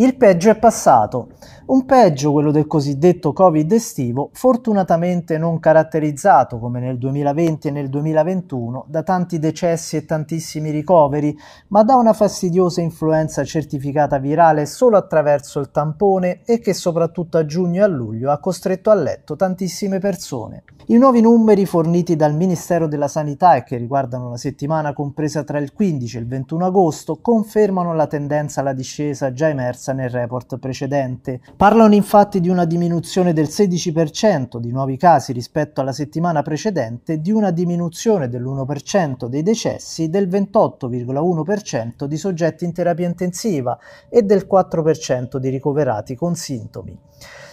Il peggio è passato. Un peggio quello del cosiddetto Covid estivo, fortunatamente non caratterizzato come nel 2020 e nel 2021 da tanti decessi e tantissimi ricoveri, ma da una fastidiosa influenza certificata virale solo attraverso il tampone e che soprattutto a giugno e a luglio ha costretto a letto tantissime persone. I nuovi numeri forniti dal Ministero della Sanità e che riguardano la settimana compresa tra il 15 e il 21 agosto confermano la tendenza alla discesa già emersa nel report precedente Parlano infatti di una diminuzione del 16% di nuovi casi rispetto alla settimana precedente, di una diminuzione dell'1% dei decessi, del 28,1% di soggetti in terapia intensiva e del 4% di ricoverati con sintomi.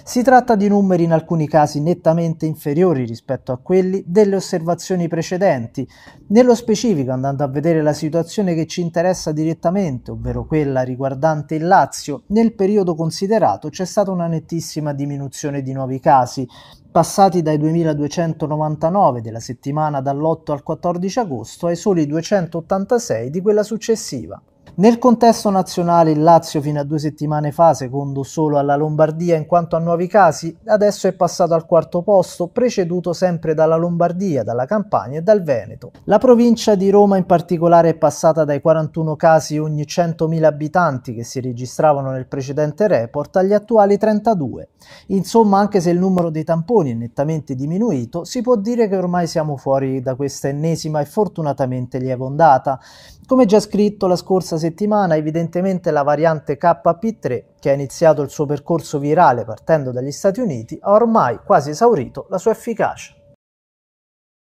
Si tratta di numeri in alcuni casi nettamente inferiori rispetto a quelli delle osservazioni precedenti. Nello specifico, andando a vedere la situazione che ci interessa direttamente, ovvero quella riguardante il Lazio, nel periodo considerato c'è stata una nettissima diminuzione di nuovi casi, passati dai 2299 della settimana dall'8 al 14 agosto ai soli 286 di quella successiva. Nel contesto nazionale il Lazio fino a due settimane fa, secondo solo alla Lombardia in quanto a nuovi casi, adesso è passato al quarto posto, preceduto sempre dalla Lombardia, dalla Campania e dal Veneto. La provincia di Roma in particolare è passata dai 41 casi ogni 100.000 abitanti che si registravano nel precedente report agli attuali 32. Insomma, anche se il numero dei tamponi è nettamente diminuito, si può dire che ormai siamo fuori da questa ennesima e fortunatamente lieve ondata. Come già scritto la scorsa settimana, settimana evidentemente la variante KP3, che ha iniziato il suo percorso virale partendo dagli Stati Uniti, ha ormai quasi esaurito la sua efficacia.